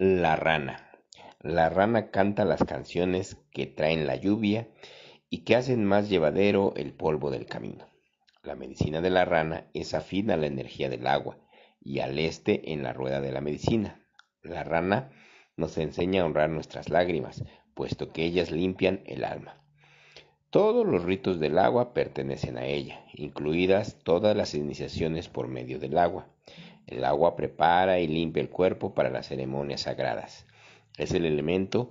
La Rana. La Rana canta las canciones que traen la lluvia y que hacen más llevadero el polvo del camino. La medicina de la rana es afina a la energía del agua y al este en la rueda de la medicina. La rana nos enseña a honrar nuestras lágrimas, puesto que ellas limpian el alma. Todos los ritos del agua pertenecen a ella, incluidas todas las iniciaciones por medio del agua. El agua prepara y limpia el cuerpo para las ceremonias sagradas. Es el elemento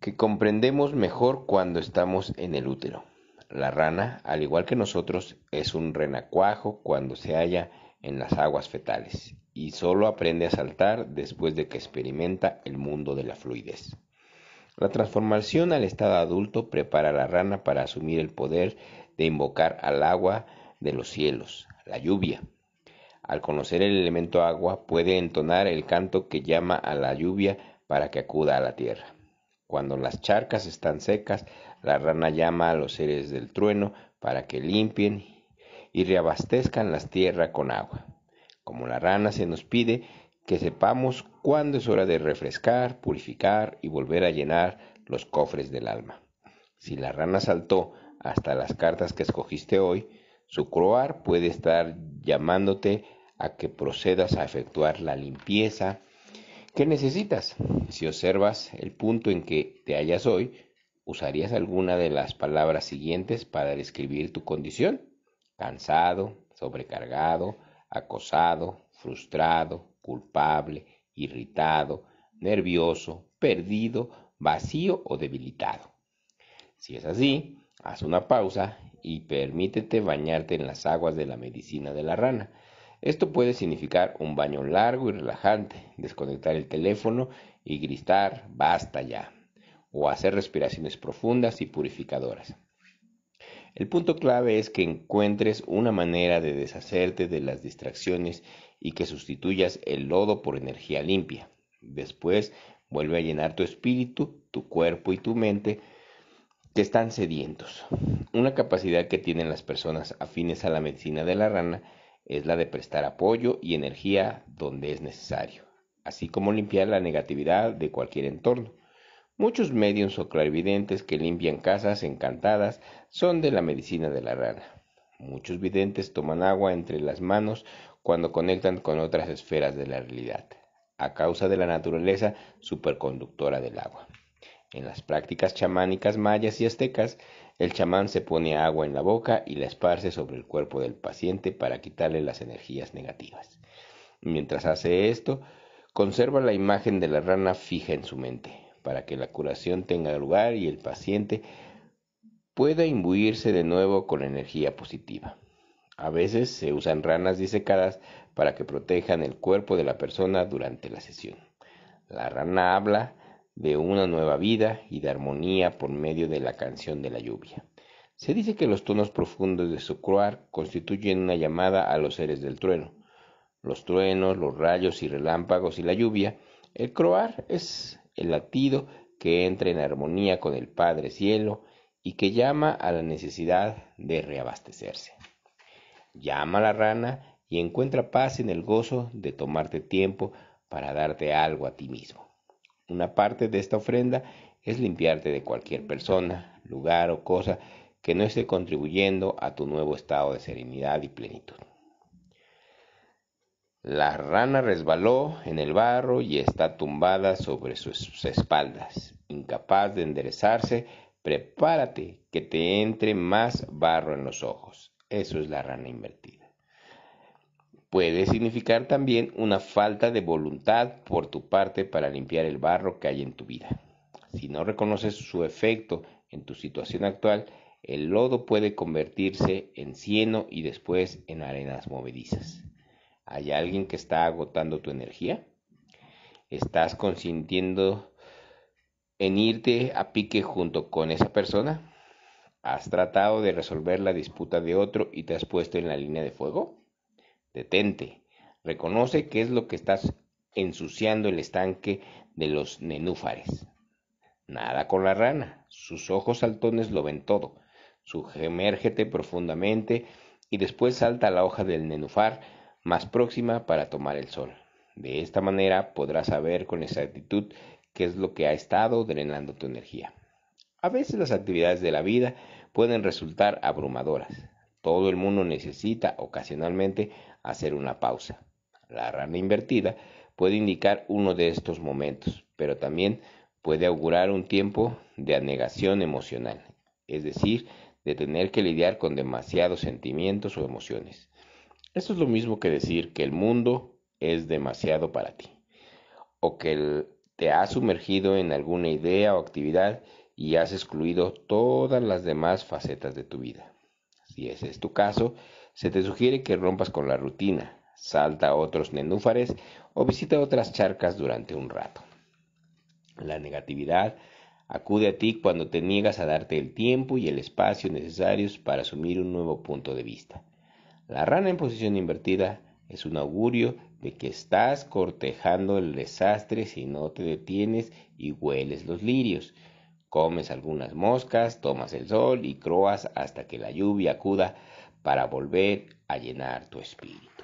que comprendemos mejor cuando estamos en el útero. La rana, al igual que nosotros, es un renacuajo cuando se halla en las aguas fetales y solo aprende a saltar después de que experimenta el mundo de la fluidez. La transformación al estado adulto prepara a la rana para asumir el poder de invocar al agua de los cielos, la lluvia. Al conocer el elemento agua, puede entonar el canto que llama a la lluvia para que acuda a la tierra. Cuando las charcas están secas, la rana llama a los seres del trueno para que limpien y reabastezcan las tierras con agua. Como la rana se nos pide, que sepamos cuándo es hora de refrescar, purificar y volver a llenar los cofres del alma. Si la rana saltó hasta las cartas que escogiste hoy, su croar puede estar llamándote a que procedas a efectuar la limpieza que necesitas. Si observas el punto en que te hallas hoy, ¿usarías alguna de las palabras siguientes para describir tu condición? Cansado, sobrecargado, acosado, frustrado, culpable, irritado, nervioso, perdido, vacío o debilitado. Si es así, haz una pausa y permítete bañarte en las aguas de la medicina de la rana. Esto puede significar un baño largo y relajante, desconectar el teléfono y gritar basta ya, o hacer respiraciones profundas y purificadoras. El punto clave es que encuentres una manera de deshacerte de las distracciones y que sustituyas el lodo por energía limpia. Después vuelve a llenar tu espíritu, tu cuerpo y tu mente que están sedientos. Una capacidad que tienen las personas afines a la medicina de la rana es la de prestar apoyo y energía donde es necesario, así como limpiar la negatividad de cualquier entorno. Muchos medios o clarividentes que limpian casas encantadas son de la medicina de la rana. Muchos videntes toman agua entre las manos cuando conectan con otras esferas de la realidad, a causa de la naturaleza superconductora del agua. En las prácticas chamánicas mayas y aztecas, el chamán se pone agua en la boca y la esparce sobre el cuerpo del paciente para quitarle las energías negativas. Mientras hace esto, conserva la imagen de la rana fija en su mente, para que la curación tenga lugar y el paciente pueda imbuirse de nuevo con energía positiva. A veces se usan ranas disecadas para que protejan el cuerpo de la persona durante la sesión. La rana habla de una nueva vida y de armonía por medio de la canción de la lluvia. Se dice que los tonos profundos de su croar constituyen una llamada a los seres del trueno. Los truenos, los rayos y relámpagos y la lluvia, el croar es el latido que entra en armonía con el Padre Cielo y que llama a la necesidad de reabastecerse llama a la rana y encuentra paz en el gozo de tomarte tiempo para darte algo a ti mismo. Una parte de esta ofrenda es limpiarte de cualquier persona, lugar o cosa que no esté contribuyendo a tu nuevo estado de serenidad y plenitud. La rana resbaló en el barro y está tumbada sobre sus espaldas, incapaz de enderezarse. Prepárate que te entre más barro en los ojos. Eso es la rana invertida. Puede significar también una falta de voluntad por tu parte para limpiar el barro que hay en tu vida. Si no reconoces su efecto en tu situación actual, el lodo puede convertirse en cieno y después en arenas movedizas. ¿Hay alguien que está agotando tu energía? ¿Estás consintiendo en irte a pique junto con esa persona? ¿Has tratado de resolver la disputa de otro y te has puesto en la línea de fuego? Detente. Reconoce qué es lo que estás ensuciando el estanque de los nenúfares. Nada con la rana. Sus ojos saltones lo ven todo. Sugemérgete profundamente y después salta a la hoja del nenúfar más próxima para tomar el sol. De esta manera podrás saber con exactitud qué es lo que ha estado drenando tu energía. A veces las actividades de la vida pueden resultar abrumadoras. Todo el mundo necesita ocasionalmente hacer una pausa. La rana invertida puede indicar uno de estos momentos, pero también puede augurar un tiempo de anegación emocional, es decir, de tener que lidiar con demasiados sentimientos o emociones. Esto es lo mismo que decir que el mundo es demasiado para ti, o que te ha sumergido en alguna idea o actividad y has excluido todas las demás facetas de tu vida. Si ese es tu caso, se te sugiere que rompas con la rutina, salta a otros nenúfares o visita otras charcas durante un rato. La negatividad acude a ti cuando te niegas a darte el tiempo y el espacio necesarios para asumir un nuevo punto de vista. La rana en posición invertida es un augurio de que estás cortejando el desastre si no te detienes y hueles los lirios. Comes algunas moscas, tomas el sol y croas hasta que la lluvia acuda para volver a llenar tu espíritu.